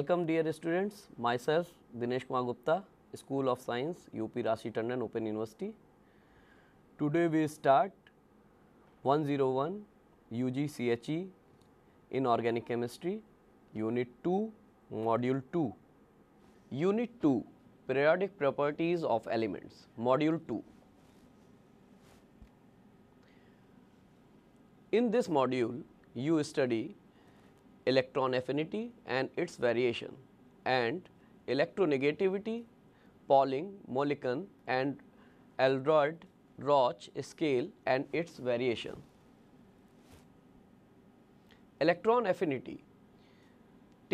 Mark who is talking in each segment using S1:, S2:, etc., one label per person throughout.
S1: Welcome dear students myself Dinesh Kumar Gupta school of science UP Rajarshi Tandon open university today we start 101 zero one U G C H E in organic chemistry unit two module two unit two periodic properties of elements module two in this module you study electron affinity and its variation and electronegativity, Pauling, Mulliken, and Eldroyd Roch scale and its variation. Electron affinity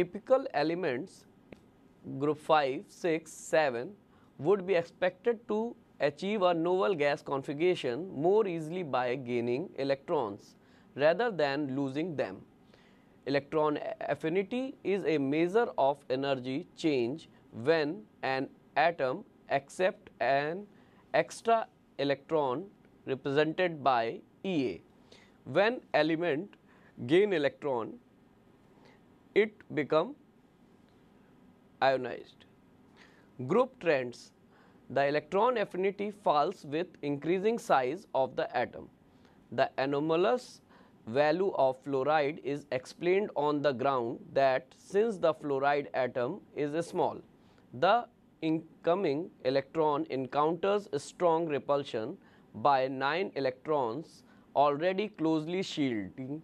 S1: Typical elements group 5, 6, 7 would be expected to achieve a novel gas configuration more easily by gaining electrons rather than losing them. Electron affinity is a measure of energy change when an atom accepts an extra electron represented by Ea. When element gain electron, it become ionized. Group trends, the electron affinity falls with increasing size of the atom. The anomalous value of fluoride is explained on the ground that since the fluoride atom is small, the incoming electron encounters strong repulsion by 9 electrons already closely shielding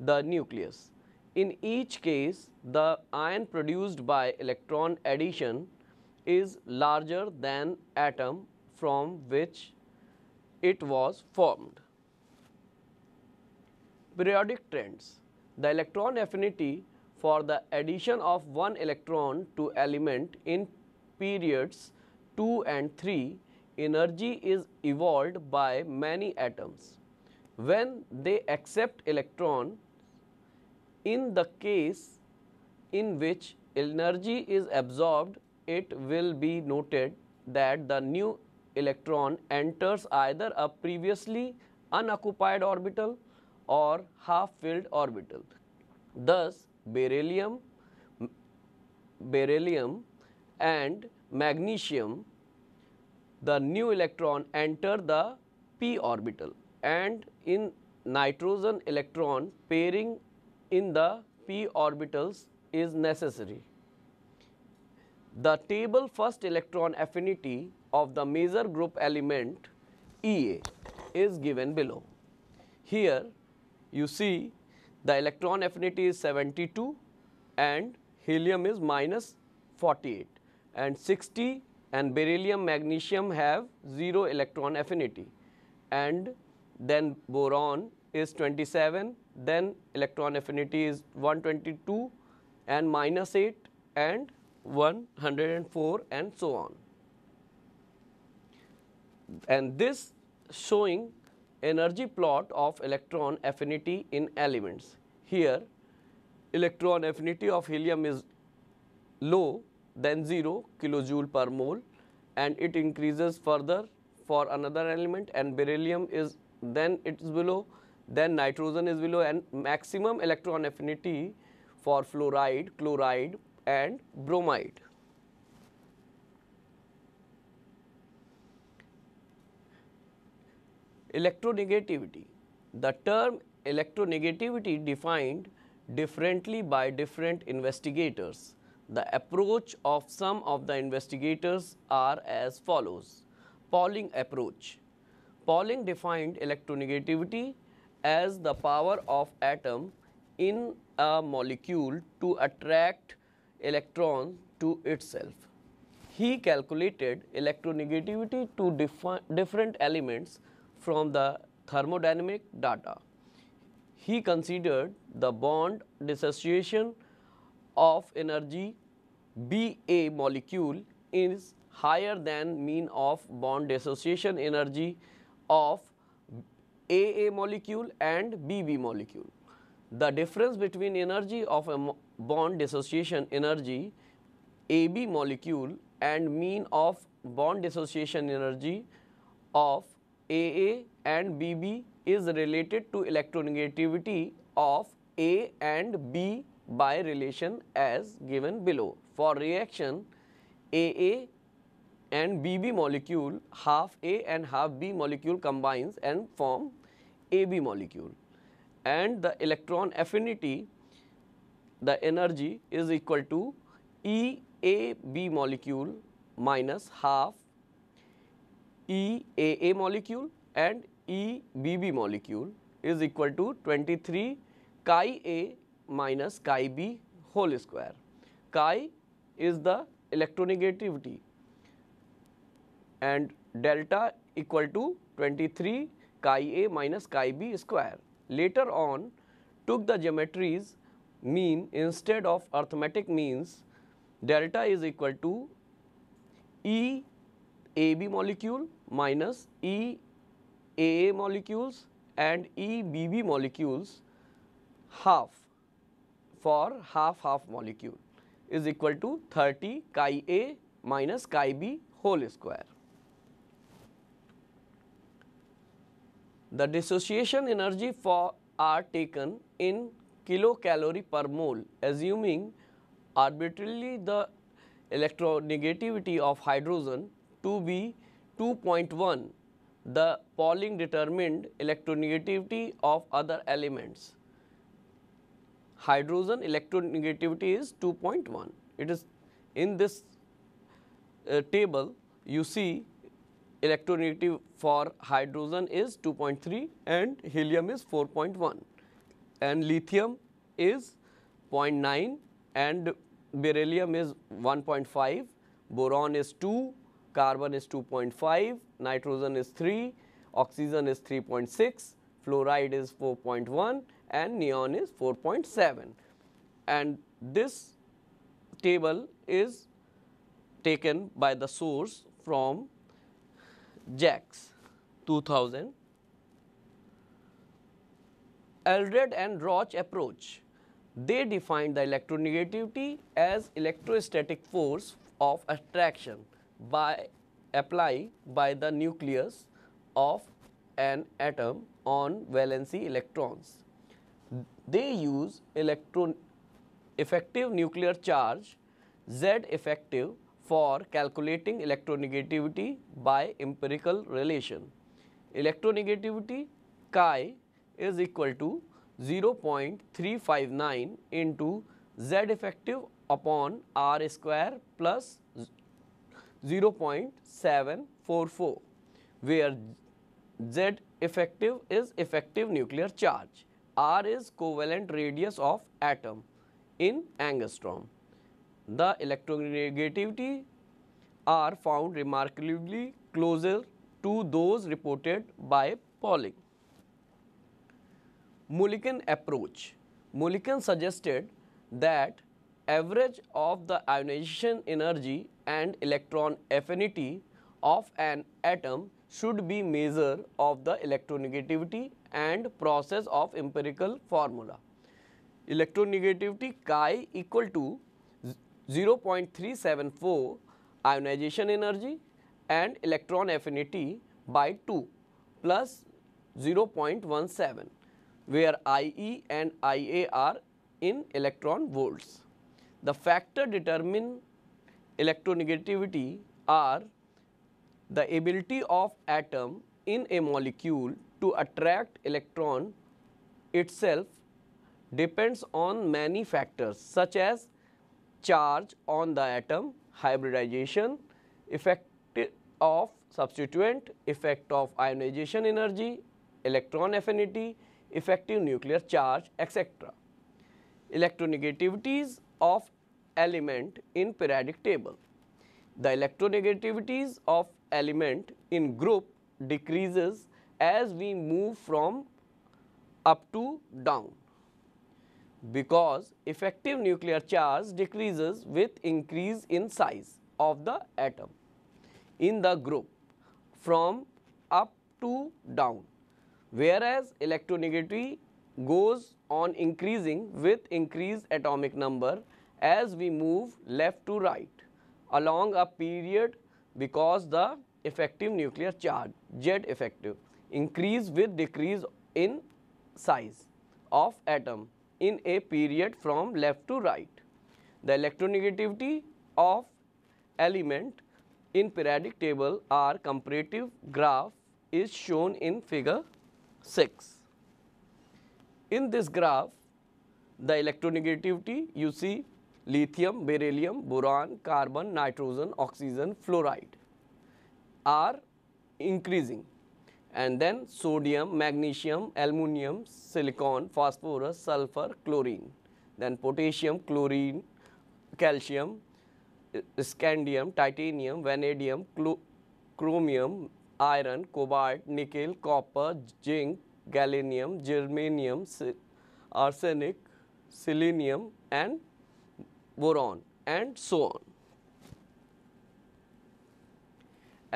S1: the nucleus. In each case, the ion produced by electron addition is larger than atom from which it was formed periodic trends. The electron affinity for the addition of one electron to element in periods 2 and 3, energy is evolved by many atoms. When they accept electron, in the case in which energy is absorbed, it will be noted that the new electron enters either a previously unoccupied orbital or half-filled orbital. Thus, beryllium, beryllium and magnesium, the new electron enter the p orbital and in nitrogen electron pairing in the p orbitals is necessary. The table first electron affinity of the major group element EA is given below. Here you see the electron affinity is 72 and helium is minus 48 and 60 and beryllium magnesium have 0 electron affinity and then boron is 27 then electron affinity is 122 and minus 8 and 104 and so on and this showing energy plot of electron affinity in elements. Here electron affinity of helium is low than 0 kilojoule per mole and it increases further for another element and beryllium is then it is below then nitrogen is below and maximum electron affinity for fluoride, chloride and bromide. Electronegativity. The term electronegativity defined differently by different investigators. The approach of some of the investigators are as follows. Pauling approach. Pauling defined electronegativity as the power of atom in a molecule to attract electron to itself. He calculated electronegativity to different elements from the thermodynamic data. He considered the bond dissociation of energy Ba molecule is higher than mean of bond dissociation energy of AA molecule and BB molecule. The difference between energy of a bond dissociation energy AB molecule and mean of bond dissociation energy of AA and BB is related to electronegativity of A and B by relation as given below. For reaction, AA and BB molecule, half A and half B molecule combines and form AB molecule. And the electron affinity, the energy is equal to EAB molecule minus half EAA molecule and EBB molecule is equal to 23 chi A minus chi B whole square. Chi is the electronegativity and delta equal to 23 chi A minus chi B square. Later on took the geometries mean instead of arithmetic means delta is equal to E AB molecule minus EAA molecules and EBB molecules half for half half molecule is equal to 30 chi A minus chi B whole square. The dissociation energy for are taken in kilocalorie per mole assuming arbitrarily the electronegativity of hydrogen to be 2.1 the Pauling determined electronegativity of other elements. Hydrogen electronegativity is 2.1. It is in this uh, table you see electronegative for hydrogen is 2.3 and helium is 4.1 and lithium is 0.9 and beryllium is 1.5, boron is 2 carbon is 2.5, nitrogen is 3, oxygen is 3.6, fluoride is 4.1 and neon is 4.7. And this table is taken by the source from Jax, 2000. Eldred and Roch approach, they defined the electronegativity as electrostatic force of attraction by apply by the nucleus of an atom on valency electrons. They use electron effective nuclear charge Z effective for calculating electronegativity by empirical relation. Electronegativity chi is equal to 0.359 into Z effective upon R square plus 0.744 where Z effective is effective nuclear charge. R is covalent radius of atom in angstrom. The electronegativity are found remarkably closer to those reported by Pauling. Mulliken approach. Mulliken suggested that average of the ionization energy and electron affinity of an atom should be measure of the electronegativity and process of empirical formula. Electronegativity chi equal to 0.374 ionization energy and electron affinity by 2 plus 0.17 where IE and IA are in electron volts. The factor determine electronegativity are the ability of atom in a molecule to attract electron itself depends on many factors such as charge on the atom, hybridization, effect of substituent, effect of ionization energy, electron affinity, effective nuclear charge, etc. Electronegativities of element in periodic table. The electronegativities of element in group decreases as we move from up to down because effective nuclear charge decreases with increase in size of the atom in the group from up to down whereas electronegativity goes on increasing with increased atomic number as we move left to right along a period because the effective nuclear charge Z effective increase with decrease in size of atom in a period from left to right. The electronegativity of element in periodic table or comparative graph is shown in figure 6. In this graph, the electronegativity you see lithium, beryllium, boron, carbon, nitrogen, oxygen, fluoride are increasing and then sodium, magnesium, aluminum, silicon, phosphorus, sulfur, chlorine, then potassium, chlorine, calcium, scandium, titanium, vanadium, chromium, iron, cobalt, nickel, copper, zinc, gallium, germanium, arsenic, selenium and boron and so on.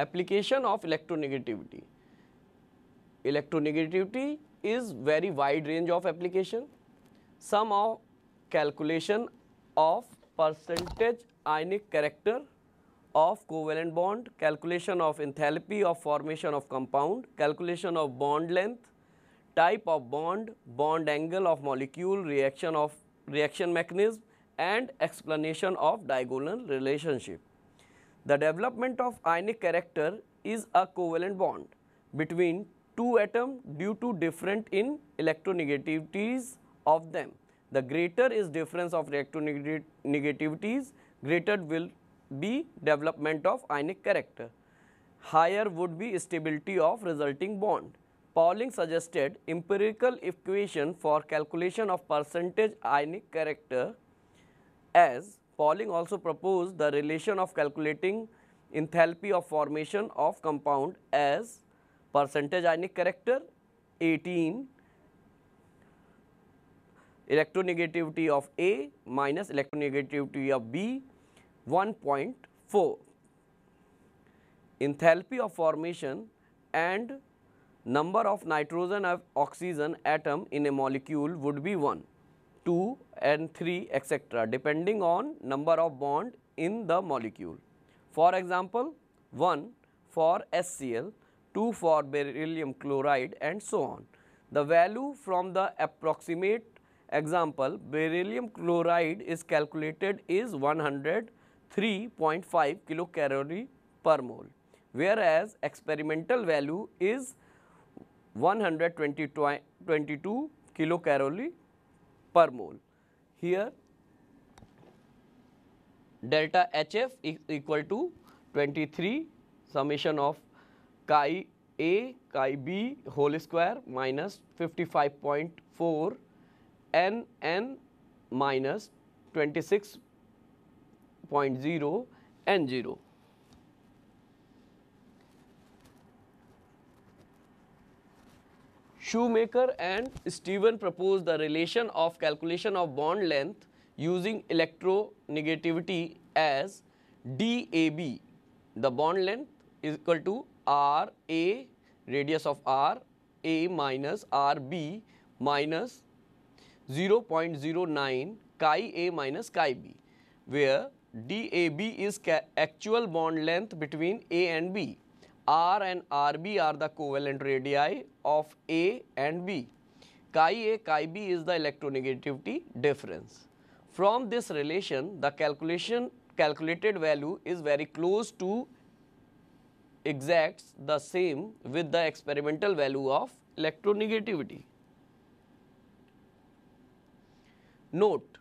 S1: Application of electronegativity. Electronegativity is very wide range of application. Some of calculation of percentage ionic character of covalent bond, calculation of enthalpy of formation of compound, calculation of bond length, type of bond, bond angle of molecule, reaction of reaction mechanism, and explanation of diagonal relationship. The development of ionic character is a covalent bond between two atoms due to different in electronegativities of them. The greater is difference of electronegativities, greater will be development of ionic character. Higher would be stability of resulting bond. Pauling suggested empirical equation for calculation of percentage ionic character as Pauling also proposed the relation of calculating enthalpy of formation of compound as percentage ionic character 18 electronegativity of A minus electronegativity of B 1.4 enthalpy of formation and number of nitrogen of oxygen atom in a molecule would be 1 2 and 3 etc. depending on number of bond in the molecule. For example, 1 for SCl, 2 for beryllium chloride and so on. The value from the approximate example beryllium chloride is calculated is 103.5 kilocalorie per mole whereas experimental value is 122 kilocalorie per mole. Here delta HF is equal to 23 summation of chi A chi B whole square minus 55.4 N N minus 26.0 N 0 Shoemaker and Steven proposed the relation of calculation of bond length using electronegativity as DAB. The bond length is equal to RA radius of R A minus RB minus 0.09 chi A minus chi B where DAB is actual bond length between A and B R and RB are the covalent radii of A and B. Chi A, Chi B is the electronegativity difference. From this relation, the calculation calculated value is very close to exacts the same with the experimental value of electronegativity. Note,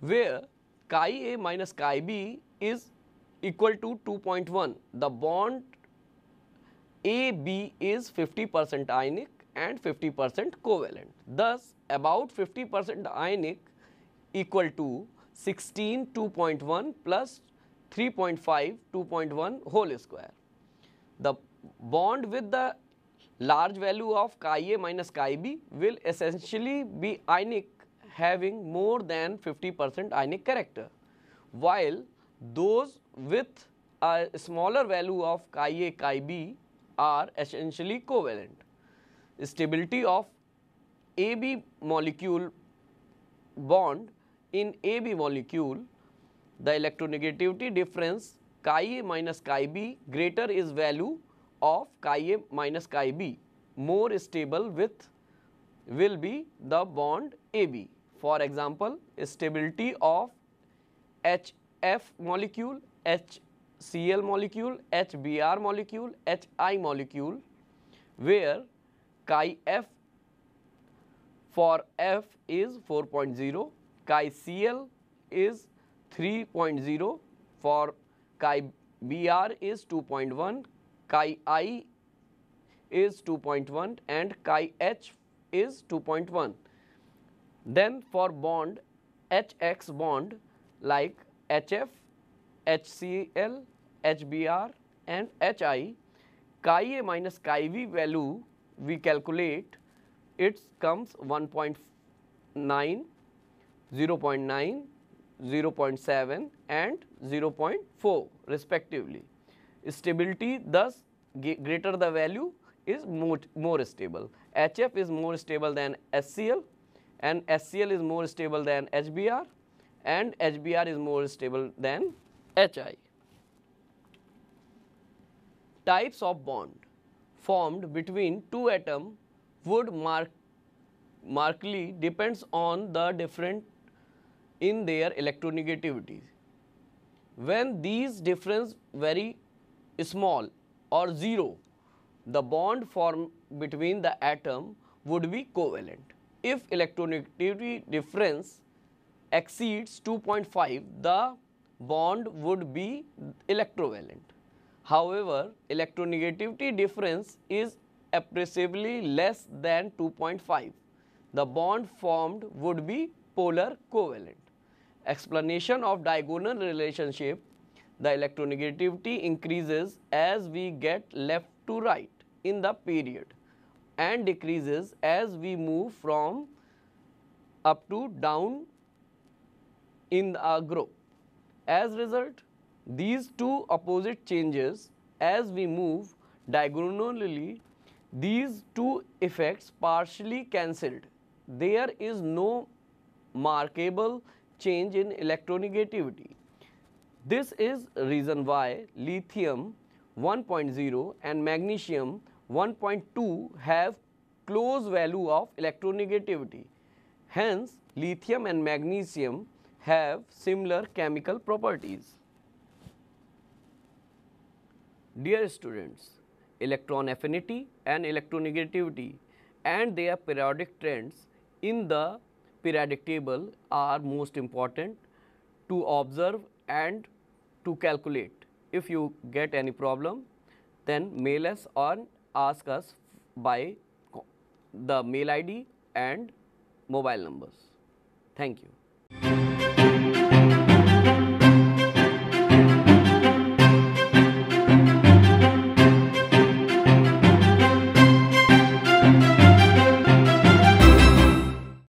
S1: where chi A minus chi B is equal to 2.1, the bond AB is 50 percent ionic and 50 percent covalent. Thus, about 50 percent ionic equal to 16 2.1 plus 3.5 2.1 whole square. The bond with the large value of chi A minus chi B will essentially be ionic having more than 50 percent ionic character, while those with a smaller value of chi A chi B are essentially covalent. Stability of AB molecule bond in AB molecule, the electronegativity difference chi A minus chi B greater is value of chi A minus chi B, more stable with will be the bond AB. For example, stability of HF molecule, H Cl molecule, HBr molecule, HI molecule where chi F for F is 4.0, chi Cl is 3.0, for chi Br is 2.1, chi I is 2.1 and chi H is 2.1. Then for bond HX bond like HF, HCl, HBr and HI, chi A minus chi V value we calculate, it comes 1.9, 0 0.9, 0 0.7 and 0.4 respectively. Stability thus greater the value is more, more stable. HF is more stable than SCl and SCl is more stable than HBr and HBr is more stable than HI types of bond formed between two atom would mark, markedly depends on the different in their electronegativity. When these difference very small or zero, the bond formed between the atom would be covalent. If electronegativity difference exceeds 2.5, the bond would be electrovalent. However, electronegativity difference is appreciably less than 2.5. The bond formed would be polar covalent. Explanation of diagonal relationship The electronegativity increases as we get left to right in the period and decreases as we move from up to down in a group. As result, these two opposite changes as we move diagonally these two effects partially cancelled there is no markable change in electronegativity this is reason why lithium 1.0 and magnesium 1.2 have close value of electronegativity hence lithium and magnesium have similar chemical properties Dear students, electron affinity and electronegativity and their periodic trends in the periodic table are most important to observe and to calculate. If you get any problem, then mail us or ask us by the mail ID and mobile numbers. Thank you.